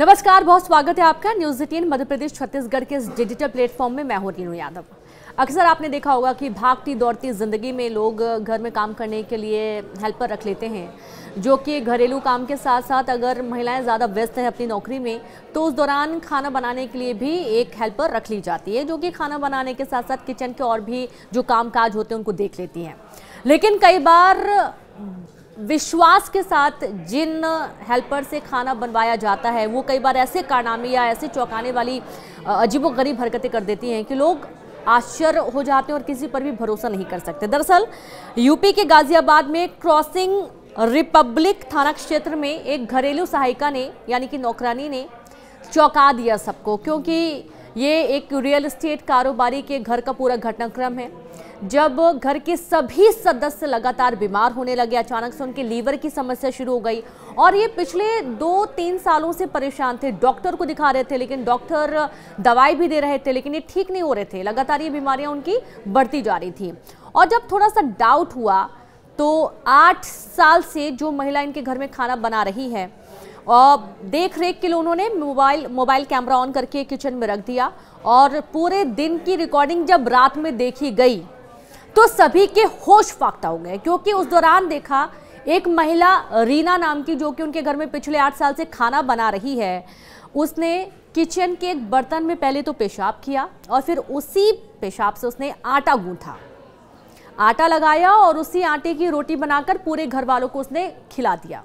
नमस्कार बहुत स्वागत है आपका न्यूज एटीन मध्य प्रदेश छत्तीसगढ़ के इस डिजिटल प्लेटफॉर्म में मैं हो रीनू यादव अक्सर आपने देखा होगा कि भागती दौड़ती ज़िंदगी में लोग घर में काम करने के लिए हेल्पर रख लेते हैं जो कि घरेलू काम के साथ साथ अगर महिलाएं ज़्यादा व्यस्त हैं अपनी नौकरी में तो उस दौरान खाना बनाने के लिए भी एक हेल्पर रख ली जाती है जो कि खाना बनाने के साथ साथ किचन के और भी जो काम काज होते हैं उनको देख लेती हैं लेकिन कई बार विश्वास के साथ जिन हेल्पर से खाना बनवाया जाता है वो कई बार ऐसे कारनामे या ऐसे चौंकाने वाली अजीब गरीब हरकतें कर देती हैं कि लोग आश्चर्य हो जाते हैं और किसी पर भी भरोसा नहीं कर सकते दरअसल यूपी के गाजियाबाद में क्रॉसिंग रिपब्लिक थाना क्षेत्र में एक घरेलू सहायिका ने यानी कि नौकरानी ने चौंका दिया सबको क्योंकि ये एक रियल इस्टेट कारोबारी के घर का पूरा घटनाक्रम है जब घर के सभी सदस्य लगातार बीमार होने लगे अचानक से उनके लीवर की समस्या शुरू हो गई और ये पिछले दो तीन सालों से परेशान थे डॉक्टर को दिखा रहे थे लेकिन डॉक्टर दवाई भी दे रहे थे लेकिन ये ठीक नहीं हो रहे थे लगातार ये बीमारियां उनकी बढ़ती जा रही थी और जब थोड़ा सा डाउट हुआ तो आठ साल से जो महिला इनके घर में खाना बना रही है और देख रेख के लिए उन्होंने मोबाइल मोबाइल कैमरा ऑन करके किचन में रख दिया और पूरे दिन की रिकॉर्डिंग जब रात में देखी गई तो सभी के होश फाकता हो गए क्योंकि उस दौरान देखा एक महिला रीना नाम की जो कि उनके घर में पिछले आठ साल से खाना बना रही है उसने किचन के एक बर्तन में पहले तो पेशाब किया और फिर उसी पेशाब से उसने आटा गूंथा आटा लगाया और उसी आटे की रोटी बनाकर पूरे घर वालों को उसने खिला दिया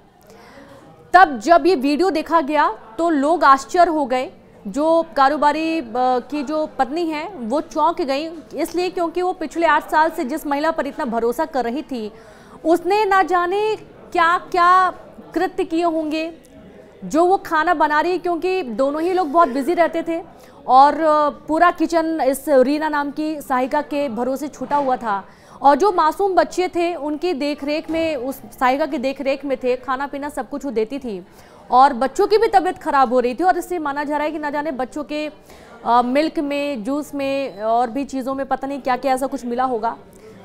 तब जब ये वीडियो देखा गया तो लोग आश्चर्य हो गए जो कारोबारी की जो पत्नी है वो चौंक गई इसलिए क्योंकि वो पिछले आठ साल से जिस महिला पर इतना भरोसा कर रही थी उसने ना जाने क्या क्या कृत्य किए होंगे जो वो खाना बना रही क्योंकि दोनों ही लोग बहुत बिजी रहते थे और पूरा किचन इस रीना नाम की सहायिका के भरोसे छूटा हुआ था और जो मासूम बच्चे थे उनकी देखरेख में उस सहायिका की देखरेख में थे खाना पीना सब कुछ वो देती थी और बच्चों की भी तबीयत खराब हो रही थी और इससे माना जा रहा है कि ना जाने बच्चों के आ, मिल्क में जूस में और भी चीज़ों में पता नहीं क्या क्या ऐसा कुछ मिला होगा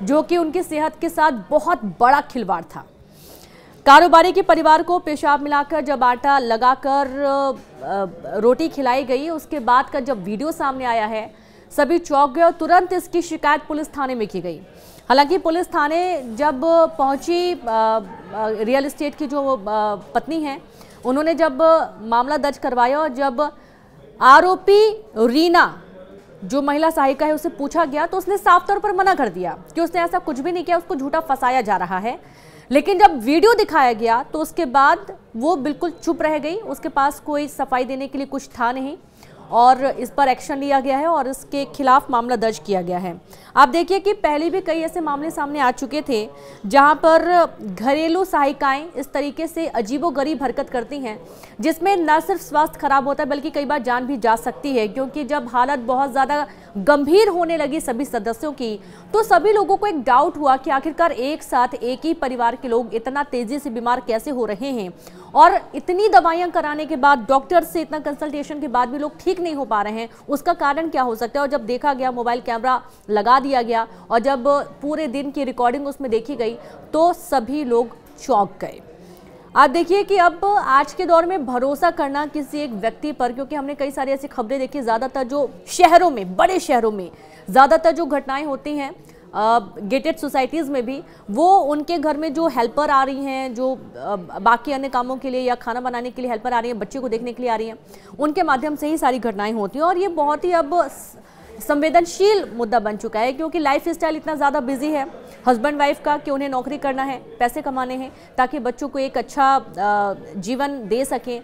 जो कि उनकी सेहत के साथ बहुत बड़ा खिलवाड़ था कारोबारी के परिवार को पेशाब मिलाकर जब आटा लगाकर रोटी खिलाई गई उसके बाद का जब वीडियो सामने आया है सभी चौंक गए और तुरंत इसकी शिकायत पुलिस थाने में की गई हालांकि पुलिस थाने जब पहुंची रियल इस्टेट की जो पत्नी है उन्होंने जब मामला दर्ज करवाया और जब आरोपी रीना जो महिला सहायिका है उसे पूछा गया तो उसने साफ तौर पर मना कर दिया कि उसने ऐसा कुछ भी नहीं किया उसको झूठा फंसाया जा रहा है लेकिन जब वीडियो दिखाया गया तो उसके बाद वो बिल्कुल चुप रह गई उसके पास कोई सफाई देने के लिए कुछ था नहीं और इस पर एक्शन लिया गया है और इसके खिलाफ मामला दर्ज किया गया है आप देखिए कि पहले भी कई ऐसे मामले सामने आ चुके थे जहां पर घरेलू सहायिकाएं इस तरीके से अजीबोगरीब हरकत करती हैं जिसमें न सिर्फ स्वास्थ्य खराब होता है बल्कि कई बार जान भी जा सकती है क्योंकि जब हालत बहुत ज़्यादा गंभीर होने लगी सभी सदस्यों की तो सभी लोगों को एक डाउट हुआ कि आखिरकार एक साथ एक ही परिवार के लोग इतना तेज़ी से बीमार कैसे हो रहे हैं और इतनी दवाइयाँ कराने के बाद डॉक्टर से इतना कंसल्टेशन के बाद भी लोग ठीक नहीं हो पा रहे हैं उसका कारण क्या हो सकता है और जब देखा गया मोबाइल कैमरा लगा दिया गया और जब पूरे दिन की रिकॉर्डिंग उसमें देखी गई तो सभी लोग चौंक गए आप देखिए कि अब आज के दौर में भरोसा करना किसी एक व्यक्ति पर क्योंकि हमने कई सारी ऐसी खबरें देखी ज़्यादातर जो शहरों में बड़े शहरों में ज़्यादातर जो घटनाएं होती हैं गेटेड सोसाइटीज़ में भी वो उनके घर में जो हेल्पर आ रही हैं जो बाकी अन्य कामों के लिए या खाना बनाने के लिए हेल्पर आ रही हैं बच्चे को देखने के लिए आ रही हैं उनके माध्यम से ही सारी घटनाएं होती हैं और ये बहुत ही अब संवेदनशील मुद्दा बन चुका है क्योंकि लाइफ स्टाइल इतना ज़्यादा बिजी है हस्बैंड वाइफ का कि उन्हें नौकरी करना है पैसे कमाने हैं ताकि बच्चों को एक अच्छा जीवन दे सकें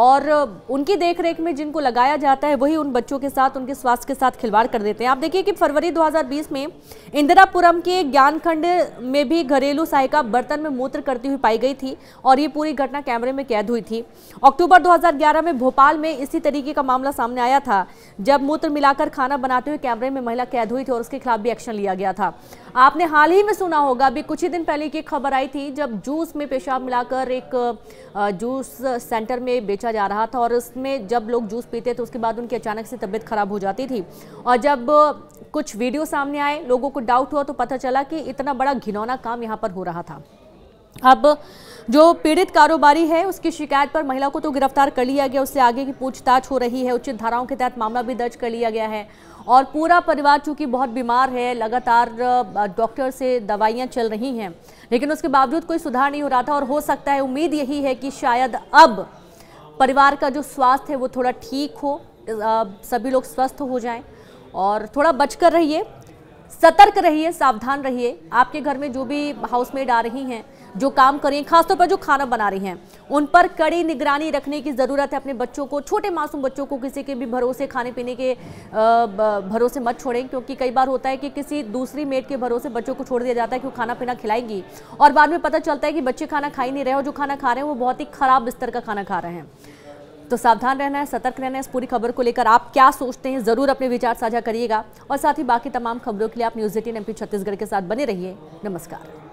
और उनकी देखरेख में जिनको लगाया जाता है वही उन बच्चों के साथ उनके स्वास्थ्य के साथ खिलवाड़ कर देते हैं आप देखिए कि फरवरी 2020 में इंदिरापुरम के ज्ञानखंड में भी घरेलू सहायिका बर्तन में मूत्र करती हुई पाई गई थी और ये पूरी घटना कैमरे में कैद हुई थी अक्टूबर 2011 में भोपाल में इसी तरीके का मामला सामने आया था जब मूत्र मिलाकर खाना बनाते हुए कैमरे में महिला कैद हुई थी और उसके खिलाफ भी एक्शन लिया गया था आपने हाल ही में सुना होगा अभी कुछ ही दिन पहले की खबर आई थी जब जूस में पेशाब मिलाकर एक जूस सेंटर में बेचा जा रहा था और उसमें जब लोग जूस पीते तो उसके बाद उनकी अचानक से तबीयत खराब हो जाती थी और जब कुछ वीडियो सामने आए लोगों को डाउट हुआ तो पता चला कि इतना बड़ा घिनौना काम यहाँ पर हो रहा था अब जो पीड़ित कारोबारी है उसकी शिकायत पर महिला को तो गिरफ्तार कर लिया गया उससे आगे की पूछताछ हो रही है उचित धाराओं के तहत मामला भी दर्ज कर लिया गया है और पूरा परिवार चूंकि बहुत बीमार है लगातार डॉक्टर से दवाइयाँ चल रही हैं लेकिन उसके बावजूद कोई सुधार नहीं हो रहा था और हो सकता है उम्मीद यही है कि शायद अब परिवार का जो स्वास्थ्य है वो थोड़ा ठीक हो सभी लोग स्वस्थ हो जाएं और थोड़ा बचकर रहिए सतर्क रहिए सावधान रहिए आपके घर में जो भी हाउसमेड आ रही हैं जो काम कर रही हैं खासतौर पर जो खाना बना रही हैं उन पर कड़ी निगरानी रखने की ज़रूरत है अपने बच्चों को छोटे मासूम बच्चों को किसी के भी भरोसे खाने पीने के भरोसे मत छोड़ें क्योंकि कई बार होता है कि किसी दूसरी मेट के भरोसे बच्चों को छोड़ दिया जाता है कि वो खाना पीना खिलाएंगी और बाद में पता चलता है कि बच्चे खाना खा ही नहीं रहे और जो खाना खा रहे हैं वो बहुत ही ख़राब बिस्तर का खाना खा रहे हैं तो सावधान रहना है सतर्क रहना है इस पूरी खबर को लेकर आप क्या सोचते हैं ज़रूर अपने विचार साझा करिएगा और साथ ही बाकी तमाम खबरों के लिए आप न्यूज़ एटीन एम छत्तीसगढ़ के साथ बने रहिए नमस्कार